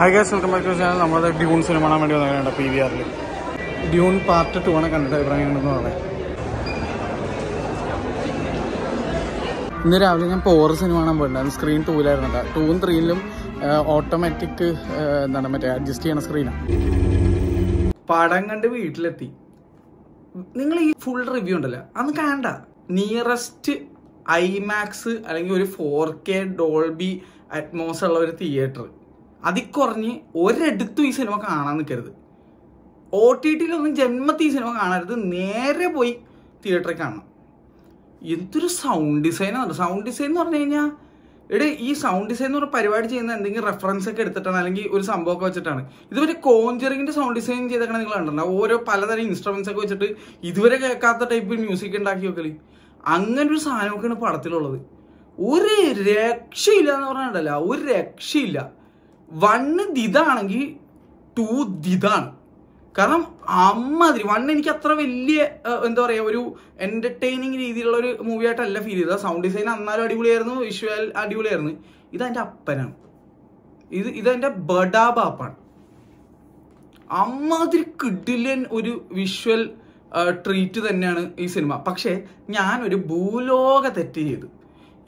high guys welcome back channel നമ്മുടെ Dune cinema കാണാൻ വേണ്ടി വന്നിട്ടുണ്ട് പി വി ആറിൽ ഡ്യൂൺ പാർട്ട് ടു ആണ് കണ്ടിട്ട് അഭിപ്രായം ഉണ്ടെന്ന് ഇന്ന് രാവിലെ ഞാൻ പോറ് സിനിമ കാണാൻ പോയിട്ടുണ്ടായിരുന്നു സ്ക്രീൻ ടൂലായിരുന്നു കേട്ടോ ടൂവും ത്രീയിലും ഓട്ടോമാറ്റിക് എന്താണ് മറ്റേ അഡ്ജസ്റ്റ് ചെയ്യണ സ്ക്രീനാണ് പടം കണ്ട് വീട്ടിലെത്തി നിങ്ങൾ ഈ ഫുൾ റിവ്യൂ ഉണ്ടല്ലോ അന്ന് കാണണ്ട നിയറസ്റ്റ് ഐമാക്സ് അല്ലെങ്കിൽ ഒരു ഫോർ കെ ഡോൾബി അറ്റ്മോസ് ഉള്ള ഒരു തിയേറ്റർ അതിക്കുറഞ്ഞ് ഒരിടത്തും ഈ സിനിമ കാണാൻ നിൽക്കരുത് ഒ ടി ടിയിലൊന്നും ജന്മത്തിൽ ഈ സിനിമ കാണരുത് നേരെ പോയി തിയേറ്ററിൽ കാണണം എന്തൊരു സൗണ്ട് ഡിസൈനാണ് സൗണ്ട് ഡിസൈൻ എന്ന് പറഞ്ഞു കഴിഞ്ഞാൽ എടേ ഈ സൗണ്ട് ഡിസൈൻ എന്ന് പറഞ്ഞ പരിപാടി ചെയ്യുന്ന എന്തെങ്കിലും റെഫറൻസ് ഒക്കെ എടുത്തിട്ടാണ് അല്ലെങ്കിൽ ഒരു സംഭവമൊക്കെ വെച്ചിട്ടാണ് ഇതുവരെ കോഞ്ചറിങ്ങിന്റെ സൗണ്ട് ഡിസൈൻ ചെയ്തൊക്കെ നിങ്ങൾ കണ്ടിട്ടുണ്ട് ഓരോ പലതരം ഇൻസ്ട്രുമെന്റ്സ് ഒക്കെ വെച്ചിട്ട് ഇതുവരെ കേൾക്കാത്ത ടൈപ്പ് മ്യൂസിക് ഉണ്ടാക്കി വെക്കല് അങ്ങനെ ഒരു സാധനമൊക്കെയാണ് പടത്തിലുള്ളത് ഒരു രക്ഷയില്ല എന്ന് പറഞ്ഞിട്ടുണ്ടല്ല ഒരു രക്ഷയില്ല വണ്ണ് ദിതാണെങ്കിൽ ടു ദിതാണ് കാരണം അമ്മാതിരി വണ്ണ് എനിക്ക് അത്ര വലിയ എന്താ പറയുക ഒരു എൻ്റർടൈനിങ് രീതിയിലുള്ള ഒരു മൂവി ആയിട്ടല്ല ഫീൽ ചെയ്തത് സൗണ്ട് ഡിസൈൻ അന്നാലും അടിപൊളിയായിരുന്നു വിഷ്വൽ അടിപൊളിയായിരുന്നു ഇത് എൻ്റെ അപ്പനാണ് ഇത് ഇതെൻ്റെ ബഡാ ബാപ്പാണ് അമ്മാതിരി കിഡിലൻ ഒരു വിഷ്വൽ ട്രീറ്റ് തന്നെയാണ് ഈ സിനിമ പക്ഷേ ഞാനൊരു ഭൂലോക തെറ്റ് ചെയ്തു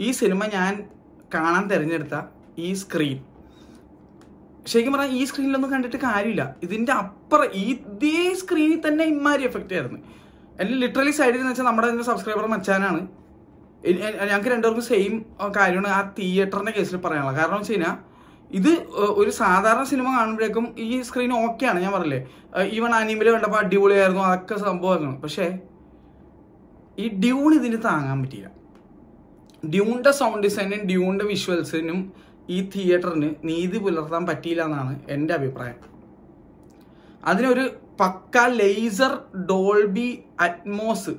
ഈ സിനിമ ഞാൻ കാണാൻ തിരഞ്ഞെടുത്ത ഈ സ്ക്രീൻ ശരിക്കും പറഞ്ഞാൽ ഈ സ്ക്രീനിലൊന്നും കണ്ടിട്ട് കാര്യമില്ല ഇതിന്റെ അപ്പുറം ഈ ഇതേ സ്ക്രീനിൽ തന്നെ ഇമ്മാരി എഫക്റ്റ് ആയിരുന്നു എൻ്റെ ലിറ്ററലി സൈഡിൽ എന്ന് വെച്ചാൽ നമ്മുടെ സബ്സ്ക്രൈബർ മച്ചാനാണ് ഞങ്ങൾക്ക് രണ്ടുപേർക്കും സെയിം കാര്യമാണ് ആ തിയേറ്ററിന്റെ കേസിൽ പറയാനുള്ളത് കാരണം വെച്ച് കഴിഞ്ഞാൽ ഇത് ഒരു സാധാരണ സിനിമ കാണുമ്പോഴേക്കും ഈ സ്ക്രീൻ ഓക്കെയാണ് ഞാൻ പറഞ്ഞില്ലേ ഈവൺ അനിമിൽ കണ്ടപ്പോൾ അടിപൊളിയായിരുന്നു അതൊക്കെ സംഭവമായിരുന്നു പക്ഷേ ഈ ഡ്യൂൺ ഇതിന് താങ്ങാൻ പറ്റിയില്ല ഡ്യൂണിൻ്റെ സൗണ്ട് ഡിസൈനും ഡ്യൂണിൻ്റെ വിഷ്വൽസിനും ഈ തിയേറ്ററിന് നീതി പുലർത്താൻ പറ്റിയില്ല എന്നാണ് എൻ്റെ അഭിപ്രായം അതിനൊരു പക്ക laser Dolby Atmos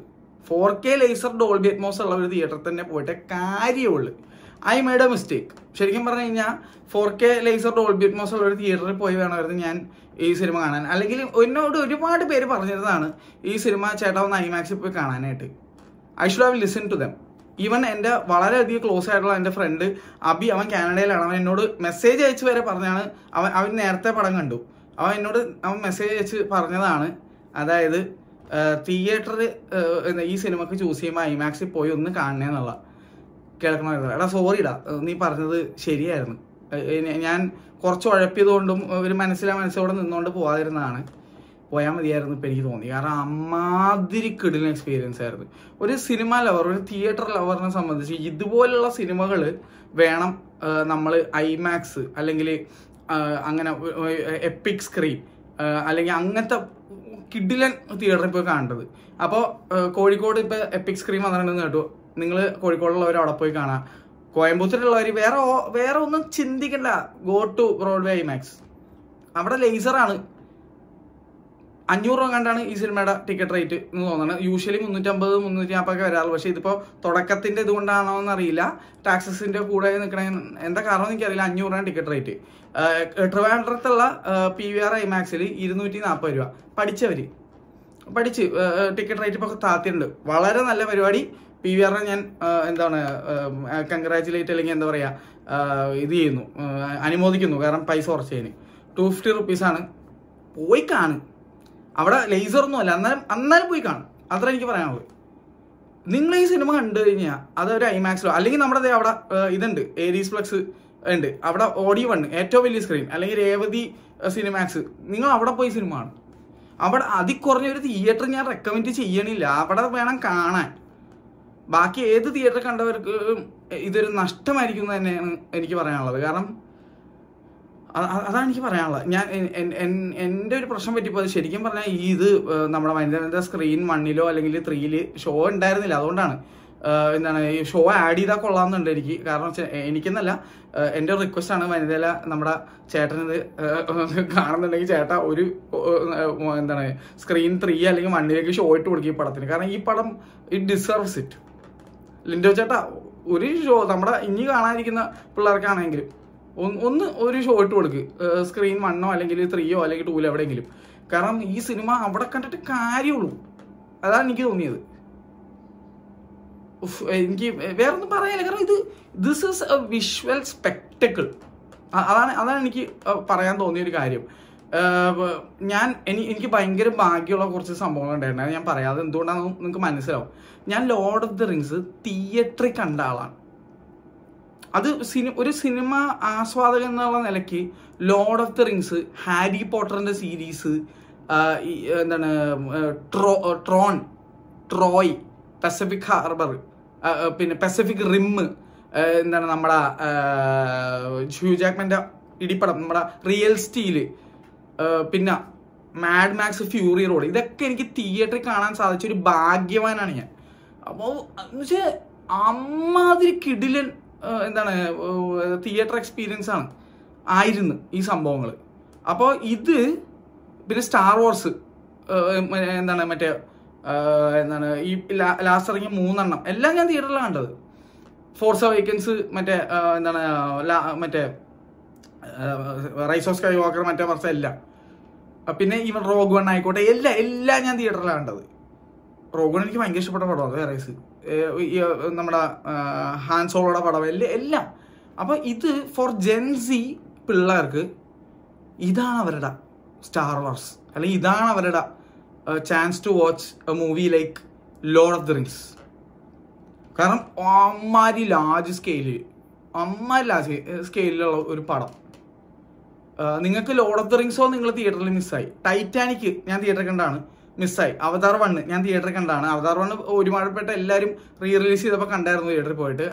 four K laser Dolby Atmos ഉള്ള ഒരു തിയേറ്ററിൽ തന്നെ പോയിട്ട് കാര്യമുള്ളൂ ഐ മേഡ് എ മിസ്റ്റേക്ക് ശരിക്കും പറഞ്ഞു കഴിഞ്ഞാൽ four K laser Dolby Atmos ഉള്ള ഒരു തിയേറ്ററിൽ പോയി വേണമായിരുന്നു ഞാൻ ഈ സിനിമ കാണാൻ അല്ലെങ്കിൽ എന്നോട് ഒരുപാട് പേര് പറഞ്ഞിരുന്നതാണ് ഈ സിനിമ ചേട്ടാ ഒന്ന് ഐമാക്സിൽ പോയി കാണാനായിട്ട് I should have listen to them even എൻ്റെ വളരെയധികം ക്ലോസ് ആയിട്ടുള്ള എൻ്റെ ഫ്രണ്ട് അബി അവൻ കാനഡയിലാണ് അവൻ എന്നോട് മെസ്സേജ് അയച്ചു വരെ പറഞ്ഞാണ് അവൻ അവൻ നേരത്തെ പടം കണ്ടു അവൻ എന്നോട് അവൻ മെസ്സേജ് അയച്ച് പറഞ്ഞതാണ് അതായത് തിയേറ്ററിൽ ഈ സിനിമക്ക് ചൂസ് ചെയ്യുമ്പോൾ ഐമാക്സിൽ പോയി ഒന്ന് കാണണേന്നുള്ള കേൾക്കണമായിരുന്നു എടാ സോറിടാ നീ പറഞ്ഞത് ശരിയായിരുന്നു ഞാൻ കുറച്ച് ഉഴപ്പിയതുകൊണ്ടും ഒരു മനസ്സിലാ മനസ്സോടെ നിന്നുകൊണ്ട് പോവാതിരുന്നതാണ് പോയാൽ മതിയായിരുന്നു ഇപ്പം എനിക്ക് തോന്നി കാരണം അമ്മാതിരി കിടിലൻ എക്സ്പീരിയൻസ് ആയിരുന്നു ഒരു സിനിമ ലവർ ഒരു തിയേറ്റർ ലവറിനെ സംബന്ധിച്ച് ഇതുപോലുള്ള സിനിമകൾ വേണം നമ്മൾ ഐമാക്സ് അല്ലെങ്കിൽ അങ്ങനെ എപ്പിക് സ്ക്രീൻ അല്ലെങ്കിൽ അങ്ങനത്തെ കിഡിലൻ തിയേറ്ററിൽ പോയി കാണേണ്ടത് അപ്പോൾ കോഴിക്കോട് ഇപ്പോൾ എപ്പിക് സ്ക്രീൻ വന്നിട്ടുണ്ടെന്ന് കേട്ടു നിങ്ങൾ കോഴിക്കോടുള്ളവർ അവിടെ പോയി കാണാം കോയമ്പത്തൂരിലുള്ളവർ വേറെ വേറെ ഒന്നും ചിന്തിക്കണ്ട ഗോ ടു ബ്രോഡ്വേ ഐമാക്സ് അവിടെ ലേസറാണ് അഞ്ഞൂറ് രൂപ കണ്ടാണ് ഈ സിനിമയുടെ ടിക്കറ്റ് റേറ്റ് എന്ന് തോന്നുന്നത് യൂഷ്വലി മുന്നൂറ്റമ്പത് മുന്നൂറ്റി ഒക്കെ വരാറ് പക്ഷേ ഇതിപ്പോൾ തുടക്കത്തിൻ്റെ ഇതുകൊണ്ടാണോ എന്നറിയില്ല ടാക്സസിൻ്റെ കൂടെ നിൽക്കണ എന്താ കാരണം എനിക്കറിയില്ല അഞ്ഞൂറ് രൂപ ടിക്കറ്റ് റേറ്റ് ട്രിവാൻഡ്രത്തുള്ള പി വി ആർ ഐമാക്സിൽ ഇരുന്നൂറ്റി നാൽപ്പത് രൂപ പഠിച്ചവർ പഠിച്ച് ടിക്കറ്റ് റേറ്റ് ഇപ്പോൾ താത്തിയുണ്ട് വളരെ നല്ല പരിപാടി പി വി ആറിനെ ഞാൻ എന്താണ് കൺഗ്രാജുലേറ്റ് അല്ലെങ്കിൽ എന്താ പറയുക ഇത് ചെയ്യുന്നു അനുമോദിക്കുന്നു കാരണം പൈസ കുറച്ചതിന് ടു ഫിഫ്റ്റി റുപ്പീസാണ് പോയി കാണും അവിടെ ലേസർ ഒന്നും അല്ല അന്നേരം അന്നേരം പോയി കാണും അത്ര എനിക്ക് പറയാനുള്ളൂ നിങ്ങൾ ഈ സിനിമ കണ്ടു കഴിഞ്ഞാൽ അതൊരു ഐമാക്സിലോ അല്ലെങ്കിൽ നമ്മുടെ അവിടെ ഇതുണ്ട് ഏരീസ് ഫ്ലക്സ് ഉണ്ട് അവിടെ ഓഡി വൺ ഏറ്റവും വലിയ സ്ക്രീൻ അല്ലെങ്കിൽ രേവതി സിനിമാക്സ് നിങ്ങൾ അവിടെ പോയി സിനിമ കാണും അവിടെ അതിൽ ഒരു തിയേറ്റർ ഞാൻ റെക്കമെൻഡ് ചെയ്യണില്ല അവിടെ വേണം കാണാൻ ബാക്കി ഏത് തിയേറ്റർ കണ്ടവർക്കും ഇതൊരു നഷ്ടമായിരിക്കും എന്ന് തന്നെയാണ് എനിക്ക് പറയാനുള്ളത് കാരണം അതാണ് എനിക്ക് പറയാനുള്ളത് ഞാൻ എൻ്റെ ഒരു പ്രശ്നം പറ്റിപ്പോൾ ശരിക്കും പറഞ്ഞാൽ ഈ ഇത് നമ്മുടെ വനിതാ സ്ക്രീൻ വണ്ണിലോ അല്ലെങ്കിൽ ത്രീയിൽ ഷോ ഉണ്ടായിരുന്നില്ല അതുകൊണ്ടാണ് എന്താണ് ഈ ഷോ ആഡ് ചെയ്താൽ കൊള്ളാമെന്നുണ്ട് എനിക്ക് കാരണം എനിക്കെന്നല്ല എൻ്റെ റിക്വസ്റ്റ് ആണ് വനിതയില നമ്മുടെ ചേട്ടനത് കാണുന്നുണ്ടെങ്കിൽ ചേട്ട ഒരു എന്താണ് സ്ക്രീൻ ത്രീ അല്ലെങ്കിൽ വണ്ണിലേക്ക് ഷോ ഇട്ട് കൊടുക്കും ഈ പടത്തിന് കാരണം ഈ പടം ഇറ്റ് ഡിസേർവ്സ് ഇറ്റ് ലിൻഡോ ചേട്ടാ ഒരു ഷോ നമ്മുടെ ഇനി കാണാനിരിക്കുന്ന പിള്ളേർക്കാണെങ്കിലും ഒന്ന് ഒരു ഷോട്ട് കൊടുക്ക് സ്ക്രീൻ വണ്ണോ അല്ലെങ്കിൽ ത്രീയോ അല്ലെങ്കിൽ ടൂലോ എവിടെയെങ്കിലും കാരണം ഈ സിനിമ അവിടെ കണ്ടിട്ട് കാര്യമുള്ളൂ അതാണ് എനിക്ക് തോന്നിയത് എനിക്ക് വേറെ ഒന്നും പറയാനില്ല കാരണം ഇത് this is a visual spectacle അതാണ് അതാണ് എനിക്ക് പറയാൻ തോന്നിയ ഒരു കാര്യം ഞാൻ എനിക്ക് ഭയങ്കര ഭാഗ്യമുള്ള കുറച്ച് സംഭവങ്ങൾ ഉണ്ടായിരുന്നു ഞാൻ പറയാതെ എന്തുകൊണ്ടാണെന്ന് നിങ്ങൾക്ക് മനസ്സിലാവും ഞാൻ ലോർഡ് ഓഫ് ദി റിങ്സ് തിയേറ്ററിൽ കണ്ട ആളാണ് അത് സിനി ഒരു സിനിമ ആസ്വാദകൻ എന്നുള്ള നിലയ്ക്ക് Lord of the Rings Harry പോട്ടറിൻ്റെ സീരീസ് എന്താണ് ട്രോ ട്രോൺ ട്രോയ് പെസഫിക് ഹാർബർ പിന്നെ പെസഫിക് റിമ്മ് എന്താണ് നമ്മുടെ ഹ്യൂജാക്മൻ്റെ ഇടിപ്പടം നമ്മുടെ റിയൽ സ്റ്റീല് പിന്നെ മാഡ് മാക്സ് ഫ്യൂറി റോഡ് ഇതൊക്കെ എനിക്ക് തിയേറ്ററിൽ കാണാൻ സാധിച്ച ഒരു ഭാഗ്യവാനാണ് ഞാൻ അപ്പോൾ എന്ന് വെച്ചാൽ അമ്മാതിരി കിടിലൻ എന്താണ് തിയേറ്റർ എക്സ്പീരിയൻസ് ആണ് ആയിരുന്നു ഈ സംഭവങ്ങൾ അപ്പോൾ ഇത് പിന്നെ സ്റ്റാർ വാർസ് എന്താണ് മറ്റേ എന്താണ് ഈ ലാസ്റ്റ് ഇറങ്ങിയ മൂന്നെണ്ണം എല്ലാം ഞാൻ തിയേറ്ററിലാണ് കണ്ടത് ഫോർസ് വേക്കൻസ് മറ്റേ എന്താണ് മറ്റേ റൈസ് ഓഫ് സ്കൈ വാക്കർ മറ്റേ വർഷം എല്ലാം പിന്നെ ഈവൻ റോഗ് വൺ ആയിക്കോട്ടെ എല്ലാം എല്ലാം ഞാൻ തിയേറ്ററിലാണ് കണ്ടത് റോഗ് വൺ എനിക്ക് ഭയങ്കര ഇഷ്ടപ്പെട്ട പടമാണ് വേറെ നമ്മുടെ ഹാൻസോളോടെ പടം എല്ലാം എല്ലാം അപ്പോൾ ഇത് ഫോർ ജെൻസി പിള്ളേർക്ക് ഇതാണ് അവരുടെ സ്റ്റാർ വാർസ് അല്ലെങ്കിൽ ഇതാണ് അവരുടെ chance to watch a movie like Lord of the Rings കാരണം അമ്മാരി ലാർജ് സ്കെയിലിൽ അമ്മാരി ലാർജ് സ്കെയിലുള്ള ഒരു പടം നിങ്ങൾക്ക് ലോഡ് ഓഫ് ദി റിങ്സോ നിങ്ങൾ തിയേറ്ററിൽ മിസ്സായി ടൈറ്റാനിക്ക് ഞാൻ തിയേറ്ററിൽ കണ്ടാണ് മിസ്സായി അവതാർ വണ്ണ് ഞാൻ തിയേറ്ററിൽ കണ്ടാണ് അവതാർ വണ്ണ് ഒരുപാട് എല്ലാവരും റീ റിലീസ് ചെയ്തപ്പോൾ കണ്ടായിരുന്നു തിയേറ്ററിൽ പോയിട്ട്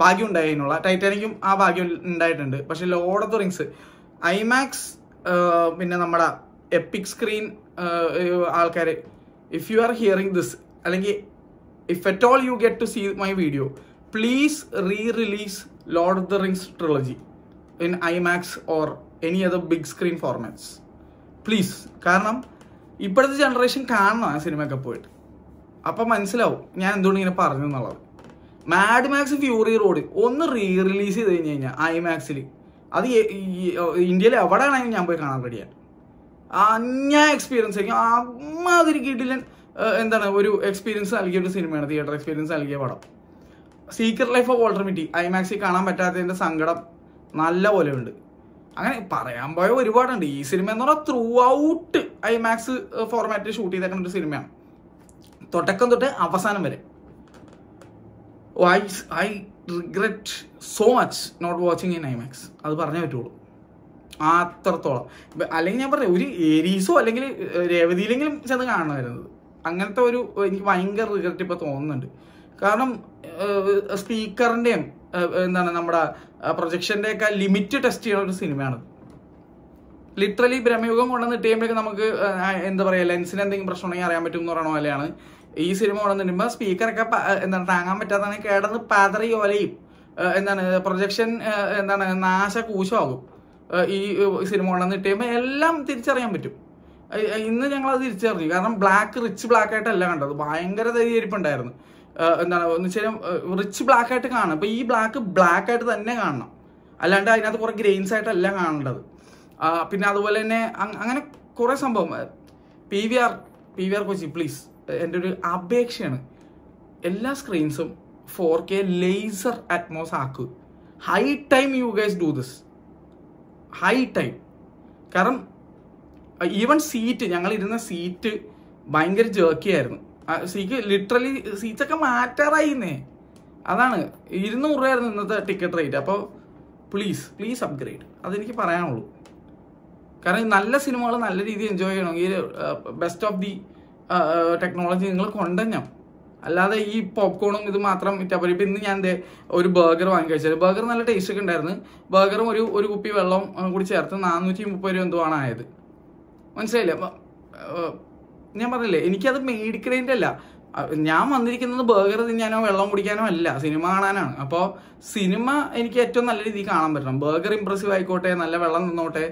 ഭാഗ്യം ഉണ്ടായി അതിനുള്ള ടൈറ്റാനിക്കും ആ ഭാഗ്യം ഉണ്ടായിട്ടുണ്ട് പക്ഷേ Lord of the Rings IMAX പിന്നെ നമ്മുടെ എപ്പിക് സ്ക്രീൻ ആൾക്കാർ if you are hearing this അല്ലെങ്കിൽ if at all you get to see my video please re release Lord of the Rings trilogy in IMAX or any other big screen formats please കാരണം ഇപ്പോഴത്തെ generation കാണണം ആ സിനിമയൊക്കെ പോയിട്ട് അപ്പം മനസ്സിലാവും ഞാൻ എന്തുകൊണ്ട് ഇങ്ങനെ പറഞ്ഞു എന്നുള്ളത് മാഡ് മാക്സ് ഫ്യൂറി റോഡ് ഒന്ന് റീ റിലീസ് ചെയ്ത് കഴിഞ്ഞ് കഴിഞ്ഞാൽ ഐമാക്സിൽ അത് ഇന്ത്യയിൽ ആണെങ്കിലും ഞാൻ പോയി കാണാൻ റെഡിയാണ് അന്യായ എക്സ്പീരിയൻസ് ആയിരിക്കും അമ്മാതിരി കിട്ടില്ല എന്താണ് ഒരു എക്സ്പീരിയൻസ് നൽകിയ ഒരു സിനിമയാണ് തിയേറ്റർ എക്സ്പീരിയൻസ് നൽകിയ പടം സീക്രട്ട് ലൈഫ് ഓഫ് ഓൾട്ടർമിറ്റി ഐമാക്സിൽ കാണാൻ പറ്റാത്തതിൻ്റെ സങ്കടം നല്ല പോലെ ഉണ്ട് അങ്ങനെ പറയാൻ പോയ ഒരുപാടുണ്ട് ഈ സിനിമ എന്ന് പറഞ്ഞാൽ ത്രൂ ഔട്ട് ഐമാക്സ് ഫോർമാറ്റിൽ ഷൂട്ട് ചെയ്തേക്കുന്ന ഒരു സിനിമയാണ് തുടക്കം തൊട്ട് അവസാനം വരെ I I regret so much not watching in IMAX അത് പറഞ്ഞേ പറ്റുള്ളൂ അത്രത്തോളം അല്ലെങ്കിൽ ഞാൻ പറഞ്ഞു ഒരു ഏരീസോ അല്ലെങ്കിൽ രേവതിയിലെങ്കിലും ചെന്ന് കാണുമായിരുന്നത് അങ്ങനത്തെ ഒരു എനിക്ക് ഭയങ്കര റിഗ്രറ്റ് ഇപ്പോൾ തോന്നുന്നുണ്ട് കാരണം സ്പീക്കറിൻ്റെയും എന്താണ് നമ്മുടെ പ്രൊജക്ഷൻ്റെ ഒക്കെ ലിമിറ്റ് ടെസ്റ്റ് ചെയ്യുന്ന ഒരു സിനിമയാണ് ലിറ്ററലി ബ്രഹ്മയുഗം കൊണ്ടുവന്ന് കഴിയുമ്പോഴേക്കും നമുക്ക് എന്താ പറയുക ലെൻസിന് എന്തെങ്കിലും പ്രശ്നം ഉണ്ടെങ്കിൽ അറിയാൻ പറ്റും എന്ന് പറയണ പോലെയാണ് ഈ സിനിമ കൊണ്ടുവന്നിട്ടുമ്പോൾ സ്പീക്കറൊക്കെ എന്താണ് താങ്ങാൻ പറ്റാതെ കേടന്ന് പതറി ഓലയും എന്താണ് പ്രൊജക്ഷൻ എന്താണ് നാശ കൂശമാകും ഈ സിനിമ കൊണ്ടുവന്ന് കഴിയുമ്പോൾ എല്ലാം തിരിച്ചറിയാൻ പറ്റും ഇന്ന് ഞങ്ങൾ അത് തിരിച്ചറിഞ്ഞു കാരണം ബ്ലാക്ക് റിച്ച് ബ്ലാക്ക് ആയിട്ടല്ല കണ്ടത് ഭയങ്കര തരിയിരിപ്പുണ്ടായിരുന്നു എന്താണ് എന്ന് വെച്ചാൽ റിച്ച് ബ്ലാക്ക് ആയിട്ട് കാണണം അപ്പോൾ ഈ ബ്ലാക്ക് ബ്ലാക്ക് ആയിട്ട് തന്നെ കാണണം അല്ലാണ്ട് അതിനകത്ത് കുറേ ഗ്രെയിൻസ് ആയിട്ടല്ല കാണേണ്ടത് പിന്നെ അതുപോലെ തന്നെ അങ്ങനെ കുറേ സംഭവം P V R P V R Kochi please എൻ്റെ ഒരു അപേക്ഷയാണ് എല്ലാ സ്ക്രീൻസും ഫോർ കെ ലേസർ അറ്റ്മോസ് ആക്കുക high time you guys do this high time കാരണം ഈവൻ സീറ്റ് ഞങ്ങൾ ഇരുന്ന സീറ്റ് ഭയങ്കര ജേർക്കിയായിരുന്നു സീക്ക് ലിറ്ററലി സീറ്റൊക്കെ മാറ്റാറായിന്നേ അതാണ് ഇരുന്നൂറ് രൂപയായിരുന്നു ഇന്നത്തെ ടിക്കറ്റ് റേറ്റ് അപ്പോൾ പ്ലീസ് പ്ലീസ് അപ്ഗ്രേഡ് അതെനിക്ക് പറയാനുള്ളൂ കാരണം നല്ല സിനിമകൾ നല്ല രീതിയിൽ എൻജോയ് ചെയ്യണമെങ്കിൽ ബെസ്റ്റ് ഓഫ് ദി ടെക്നോളജി നിങ്ങൾ കൊണ്ടുവഞ്ഞാൽ അല്ലാതെ ഈ പോപ്കോണും ഇത് മാത്രം വിറ്റാൽ പോലും ഇപ്പം ഇന്ന് ഞാൻ എന്തേ ഒരു ബർഗർ വാങ്ങി കഴിച്ചത് ബർഗർ നല്ല ടേസ്റ്റ് ഒക്കെ ഉണ്ടായിരുന്നു ബർഗറും ഒരു ഒരു കുപ്പി വെള്ളം കൂടി ചേർത്ത് നാനൂറ്റി മുപ്പത് രൂപ എന്തോ ആണ് ആയത് മനസ്സിലായില്ല ഞാൻ പറഞ്ഞില്ലേ എനിക്കത് മേടിക്കണേൻ്റെ അല്ല ഞാൻ വന്നിരിക്കുന്നത് ബർഗർ തിന്നാനോ വെള്ളം കുടിക്കാനോ അല്ല സിനിമ കാണാനാണ് അപ്പോൾ സിനിമ എനിക്ക് ഏറ്റവും നല്ല രീതിയിൽ കാണാൻ പറ്റണം ബർഗർ ഇമ്പ്രസീവ് ആയിക്കോട്ടെ നല്ല വെള്ളം നിന്നോട്ടെ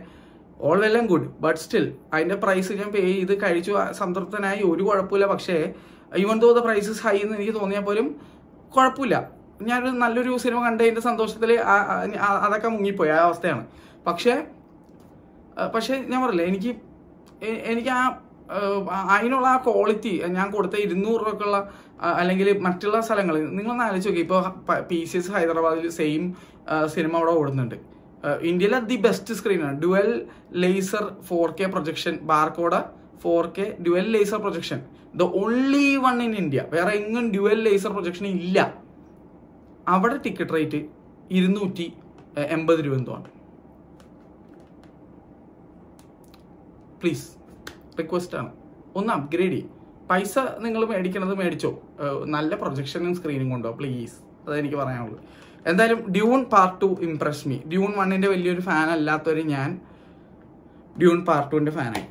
all well and good but still അതിൻ്റെ പ്രൈസ് ഞാൻ പേ ചെയ്ത് കഴിച്ചു സംതൃപ്തനായി ഒരു കുഴപ്പമില്ല പക്ഷേ ഈവൻ തോ ദ പ്രൈസസ് ഹൈ എന്ന് എനിക്ക് തോന്നിയാൽ പോലും കുഴപ്പമില്ല ഞാനൊരു നല്ലൊരു സിനിമ കണ്ടതിൻ്റെ സന്തോഷത്തിൽ അതൊക്കെ മുങ്ങിപ്പോയി ആ അവസ്ഥയാണ് പക്ഷേ പക്ഷേ ഞാൻ പറയില്ലേ എനിക്ക് എനിക്ക് ആ അതിനുള്ള ആ ക്വാളിറ്റി ഞാൻ കൊടുത്ത ഇരുന്നൂറ് ഉള്ള അല്ലെങ്കിൽ മറ്റുള്ള സ്ഥലങ്ങളിൽ നിങ്ങളൊന്ന് ആലോചിച്ച് നോക്കി ഇപ്പോൾ പി സി എസ് ഹൈദരാബാദിൽ സെയിം സിനിമ അവിടെ ഓടുന്നുണ്ട് ഇന്ത്യയിലെ ദി ബെസ്റ്റ് സ്ക്രീനാണ് dual laser four K projection barcode four K dual laser projection the only one in India വേറെ എങ്ങും ഡുവൽ ലേസർ പ്രൊജക്ഷൻ ഇല്ല അവിടെ ടിക്കറ്റ് റേറ്റ് ഇരുന്നൂറ്റി എൺപത് രൂപ എന്തോ ആണ് പ്ലീസ് റിക്വസ്റ്റാണ് ഒന്ന് അപ്ഗ്രേഡ് ചെയ്യും പൈസ നിങ്ങൾ മേടിക്കണത് മേടിച്ചോ നല്ല പ്രൊജക്ഷനും സ്ക്രീനും കൊണ്ടോ പ്ലീസ് അതെനിക്ക് പറയാനുള്ളൂ എന്തായാലും Dune part two impress me Dune വണ്ണിൻ്റെ വലിയൊരു ഫാൻ അല്ലാത്തൊരു ഞാൻ ഡ്യൂൺ പാർട്ട് ടുവിൻ്റെ ഫാനായി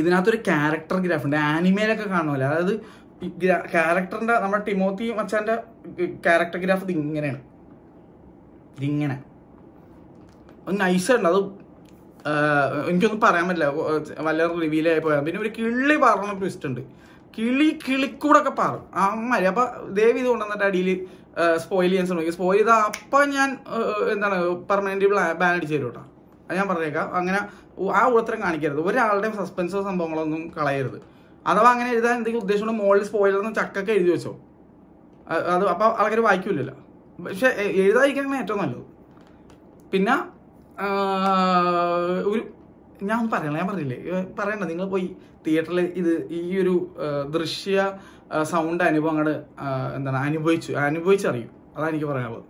ഇതിനകത്തൊരു ക്യാരക്ടർ ഗ്രാഫ് ഉണ്ട് ആനിമയിലൊക്കെ കാണുമല്ലോ അതായത് ക്യാരക്ടറിൻ്റെ നമ്മുടെ ടിമോത്തി മച്ചാൻ്റെ ക്യാരക്ടർ ഗ്രാഫ് ഇതിങ്ങനെയാണ് ഇതിങ്ങനെ നൈസ് ഉണ്ട് അത് എനിക്കൊന്നും പറയാൻ പറ്റില്ല വല്ല റിവീൽ ആയി പോയാൽ പിന്നെ ഒരു കിളി പാറുന്ന ട്വിസ്റ്റ് ഉണ്ട് കിളി കിളിക്കൂടൊക്കെ പാറും ആ മഴ അപ്പം ദേവി ഇത് കൊണ്ടുവന്നിട്ട് അടിയിൽ സ്പോയിൽ ചെയ്യാൻ ശ്രമിക്കും സ്പോയിൽ ചെയ്ത അപ്പൊ ഞാൻ എന്താണ് പെർമനന്റ് ബാൻ അടിച്ചു തരും കേട്ടോ ഞാൻ പറഞ്ഞേക്കാം അങ്ങനെ ആ ഉത്തരം കാണിക്കരുത് ഒരാളുടെയും സസ്പെൻസോ സംഭവങ്ങളൊന്നും കളയരുത് അഥവാ അങ്ങനെ എഴുതാൻ എന്തെങ്കിലും കൊണ്ട് മോളിൽ സ്പോയിലർ ചക്കൊക്കെ എഴുതി വെച്ചോ അത് അപ്പോൾ ആൾക്കാർ വായിക്കൂലല്ലോ പക്ഷെ എഴുതാതിരിക്കാനാണ് ഏറ്റവും നല്ലത് പിന്നെ ഒരു ഞാൻ ഒന്ന് പറയണ ഞാൻ പറഞ്ഞില്ലേ പറയണ്ട നിങ്ങൾ പോയി തിയേറ്ററിൽ ഇത് ഈ ഒരു ദൃശ്യ സൗണ്ട് അനുഭവം അങ്ങോട്ട് എന്താണ് അനുഭവിച്ചു അനുഭവിച്ചറിയും അതാണ് എനിക്ക് പറയാനുള്ളത്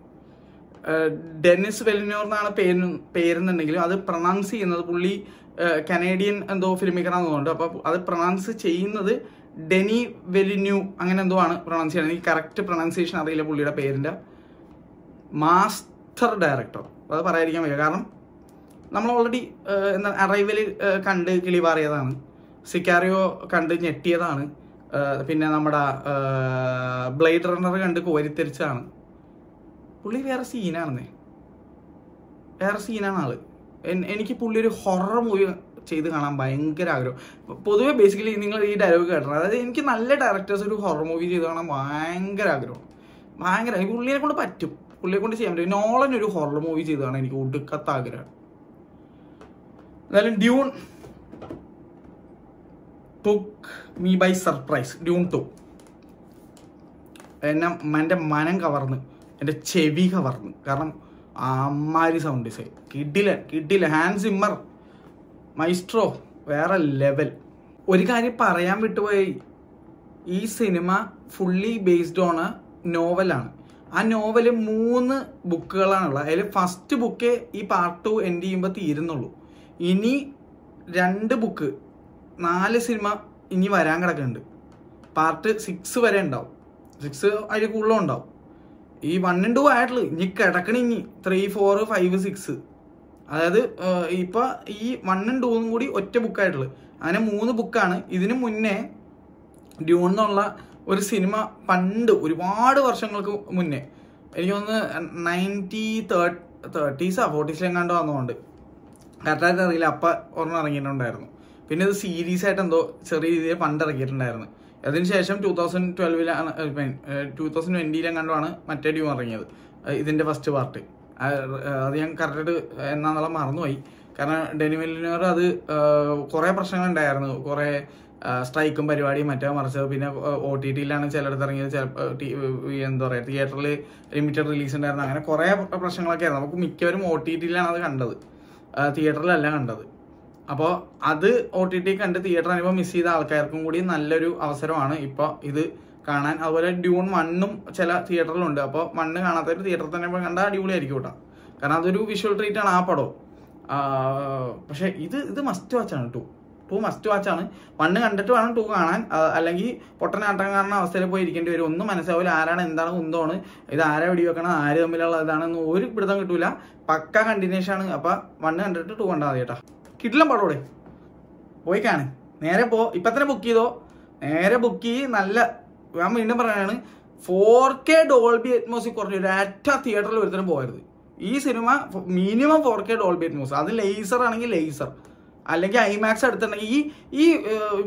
ഡെന്നിസ് വെലിനോർ എന്നാണ് പേര് പേരെന്നുണ്ടെങ്കിലും അത് പ്രൊണൗൺസ് ചെയ്യുന്നത് പുള്ളി കനേഡിയൻ എന്തോ ഫിലിം മേക്കറാന്ന് തോന്നുന്നുണ്ട് അപ്പോൾ അത് പ്രൊണൗൺസ് ചെയ്യുന്നത് ഡെനി വെലിന്യൂ അങ്ങനെ എന്തോ ആണ് പ്രൊണൗൺസ് ചെയ്യുന്നത് എനിക്ക് കറക്റ്റ് പ്രൊണൗൺസിയേഷൻ അറിയില്ല പുള്ളിയുടെ പേരിന്റെ മാസ്റ്റർ ഡയറക്ടർ അത് പറയാതിരിക്കാൻ വയ്യ കാരണം നമ്മൾ ഓൾറെഡി എന്താ അറൈവൽ കണ്ട് കിളിവാറിയതാണ് സിക്കാറിയോ കണ്ട് ഞെട്ടിയതാണ് പിന്നെ നമ്മുടെ ബ്ലേഡ് റണ്ണർ കണ്ട് കോരിത്തെരിച്ചതാണ് പുള്ളി വേറെ സീനാണെന്നേ വേറെ സീനാണ് ആള് എനിക്ക് പുള്ളി ഒരു ഹൊറർ മൂവി ചെയ്ത് കാണാൻ ഭയങ്കര ആഗ്രഹം പൊതുവെ ബേസിക്കലി നിങ്ങൾ ഈ ഡയലോഗ് കേട്ടണം അതായത് എനിക്ക് നല്ല ഡയറക്ടേഴ്സ് ഒരു ഹൊറർ മൂവി ചെയ്ത് കാണാൻ ഭയങ്കര ആഗ്രഹം ഭയങ്കര പുള്ളിയെ കൊണ്ട് പറ്റും പുള്ളിയെ കൊണ്ട് ചെയ്യാൻ പറ്റും നോളൻ ഒരു ഹൊറർ മൂവി ചെയ്ത് കാണാൻ എനിക്ക് ഒടുക്കത്ത ആഗ്രഹം എന്തായാലും Dune took me by surprise Dune two എന്നെ എൻ്റെ മനം കവർന്ന് എൻ്റെ ചെവി കവർന്ന് കാരണം അമ്മാരി സൗണ്ട് ഡിസൈൻ കിഡില കിഡില ഹാൻഡ് സിമ്മർ മൈസ്ട്രോ വേറെ ലെവൽ ഒരു കാര്യം പറയാൻ വിട്ടുപോയി ഈ സിനിമ ഫുള്ളി ബേസ്ഡ് ഓൺ നോവലാണ് ആ നോവല് മൂന്ന് ബുക്കുകളാണുള്ളത് അതിൽ ഫസ്റ്റ് ബുക്കേ ഈ പാർട്ട് ടു എൻഡ് ചെയ്യുമ്പോൾ തീരുന്നുള്ളൂ ഇനി രണ്ട് ബുക്ക് നാല് സിനിമ ഇനി വരാൻ കിടക്കുന്നുണ്ട് പാർട്ട് സിക്സ് വരെ ഉണ്ടാവും സിക്സ് അതിൽ കൂടുതലും ഉണ്ടാവും ഈ വൺ ആൻഡ് ടു ആയിട്ടുള്ളൂ ഇനി കിടക്കണ ഇനി ത്രീ ഫോർ ഫൈവ് സിക്സ് അതായത് ഇപ്പം ഈ വൺ ആൻഡ് ടൂന്നും കൂടി ഒറ്റ ബുക്കായിട്ടുള്ളൂ അങ്ങനെ മൂന്ന് ബുക്കാണ് ഇതിനു മുന്നേ ഡ്യൂൺ എന്നുള്ള ഒരു സിനിമ പണ്ട് ഒരുപാട് വർഷങ്ങൾക്ക് മുന്നേ എനിക്ക് തോന്നുന്നു നയൻറ്റി തേർട്ടീസാ ഫോർട്ടീസിലെങ്ങാണ്ട് വന്നതുകൊണ്ട് കറക്റ്റായിട്ട് അറിയില്ല അപ്പ ഒരെണ്ണം ഇറങ്ങിയിട്ടുണ്ടായിരുന്നു പിന്നെ ഇത് സീരീസ് ആയിട്ട് എന്തോ ചെറിയ രീതിയിൽ പണ്ട് ഇറക്കിയിട്ടുണ്ടായിരുന്നു അതിനുശേഷം ടൂ തൗസൻഡ് ട്വൽവിലാണ് ടൂ തൗസൻഡ് ട്വൻറ്റിയിലും മറ്റേ ഡ്യൂ ഇറങ്ങിയത് ഇതിൻ്റെ ഫസ്റ്റ് പാർട്ട് അത് ഞാൻ കറക്റ്റ് എന്നാന്നുള്ള മറന്നുപോയി കാരണം ഡെനിമെലിനോർ അത് കുറേ പ്രശ്നങ്ങളുണ്ടായിരുന്നു കുറേ സ്ട്രൈക്കും പരിപാടിയും മറ്റേ മറിച്ചത് പിന്നെ ഒ ടി ടിയിലാണ് ചിലടത്ത് ഇറങ്ങിയത് ചിലപ്പോൾ എന്താ പറയുക തിയേറ്ററിൽ ലിമിറ്റഡ് റിലീസ് ഉണ്ടായിരുന്നു അങ്ങനെ കുറേ പ്രശ്നങ്ങളൊക്കെ ആയിരുന്നു നമുക്ക് മിക്കവരും ഒ ടി ടിയിലാണ് അത് കണ്ടത് തിയേറ്ററിലല്ല കണ്ടത് അപ്പോൾ അത് ഒ ടി ടി കണ്ട് തിയേറ്റർ അനുഭവം മിസ് ചെയ്ത ആൾക്കാർക്കും കൂടി നല്ലൊരു അവസരമാണ് ഇപ്പോൾ ഇത് കാണാൻ അതുപോലെ ഡ്യൂൺ മണ്ണും ചില തിയേറ്ററിലുണ്ട് അപ്പോൾ മണ്ണ് കാണാത്തവർ തിയേറ്ററിൽ തന്നെ കണ്ട കണ്ടാൽ അടിപൊളിയായിരിക്കും കേട്ടോ കാരണം അതൊരു വിഷ്വൽ ട്രീറ്റ് ആണ് ആ പടം പക്ഷേ ഇത് ഇത് മസ്റ്റ് വാച്ചാണ് കേട്ടോ ടു മസ്റ്റ് വാച്ച് ആണ് വണ്ണ് കണ്ടിട്ട് വേണം ടു കാണാൻ അല്ലെങ്കിൽ പൊട്ടനാട്ടം കാണുന്ന അവസ്ഥയിൽ പോയി ഇരിക്കേണ്ടി വരും ഒന്നും മനസ്സിലാവില്ല ആരാണ് എന്താണ് കുന്തമാണ് ഇത് ആരെ വെക്കണം ആര് തമ്മിലുള്ള ഇതാണെന്ന് ഒരു പിടുത്തം കിട്ടൂല പക്ക കണ്ടിന്യൂഷൻ ആണ് അപ്പൊ വണ്ണ് കണ്ടിട്ട് ടു കണ്ടാൽ മതി കേട്ടോ കിട്ടില്ല പടോടെ പോയി കാണും നേരെ പോ ഇപ്പൊ തന്നെ ബുക്ക് ചെയ്തോ നേരെ ബുക്ക് ചെയ്ത് നല്ല ഞാൻ വീണ്ടും പറയുകയാണ് ഫോർ കെ ഡോൾബി അറ്റ്മോസിൽ കുറഞ്ഞ ഒരു അറ്റ തിയേറ്ററിൽ ഒരുത്തരം പോയത് ഈ സിനിമ minimum four K Dolby Atmos അത് ലേസർ ആണെങ്കിൽ ലേസർ അല്ലെങ്കിൽ ഐമാക്സ് എടുത്തിട്ടുണ്ടെങ്കിൽ ഈ ഈ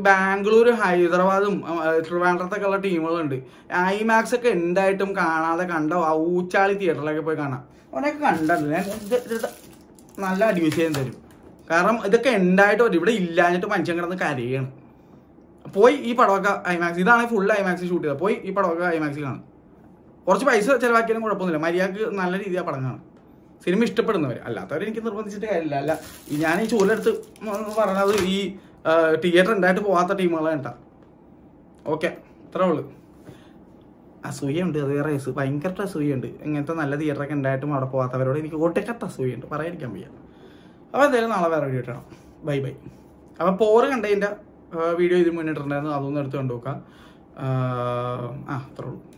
ബാംഗ്ലൂർ ഹൈദരാബാദും ട്രിവാൻഡ്രത്തൊക്കെ ഉള്ള ടീമുകളുണ്ട് ഐമാക്സ് ഒക്കെ ഉണ്ടായിട്ടും കാണാതെ കണ്ട ഊച്ചാളി തിയേറ്ററിലൊക്കെ പോയി കാണാം അവനൊക്കെ കണ്ടല്ലോ ഞാൻ നല്ല അഡ്യൂസ് ചെയ്യാൻ തരും കാരണം ഇതൊക്കെ ഉണ്ടായിട്ട് വരും ഇവിടെ ഇല്ലാഞ്ഞിട്ട് മനുഷ്യൻ കിടന്ന് കരയാണ് പോയി ഈ പടമൊക്കെ ഐമാക്സ് ഇതാണ് ഫുൾ ഐമാക്സ് ഷൂട്ട് ചെയ്തത് പോയി ഈ പടമൊക്കെ ഐമാക്സിൽ കാണും കുറച്ച് പൈസ ചിലവാക്കിയാലും കുഴപ്പമൊന്നുമില്ല മര്യാദക്ക് നല്ല രീതിയിൽ പടം കാണും സിനിമ ഇഷ്ടപ്പെടുന്നവർ അല്ലാത്തവർ എനിക്ക് നിർബന്ധിച്ചിട്ട് കാര്യമില്ല അല്ല ഞാൻ ഈ ചൂലെടുത്ത് പറഞ്ഞത് ഈ തിയേറ്റർ ഉണ്ടായിട്ട് പോവാത്ത ടീമുകളാണ് കേട്ടോ ഓക്കെ അത്രേ ഉള്ളു അസൂയുണ്ട് അത് വേറെ കേസ് ഭയങ്കര അസൂയുണ്ട് ഇങ്ങനത്തെ നല്ല തിയേറ്ററൊക്കെ ഉണ്ടായിട്ടും അവിടെ പോകാത്തവരോട് എനിക്ക് ഒട്ടേക്കത്ത അസൂയുണ്ട് പറയാതിരിക്കാൻ വയ്യ അപ്പോൾ എന്തായാലും നാളെ വേറെ വീഡിയോ ഇട്ടണം ബൈ ബൈ അപ്പോൾ പോറ് കണ്ടതിൻ്റെ വീഡിയോ ഇതിന് മുന്നിട്ടുണ്ടായിരുന്നു അതൊന്നും എടുത്ത് കണ്ടു ആ അത്രേ ഉള്ളൂ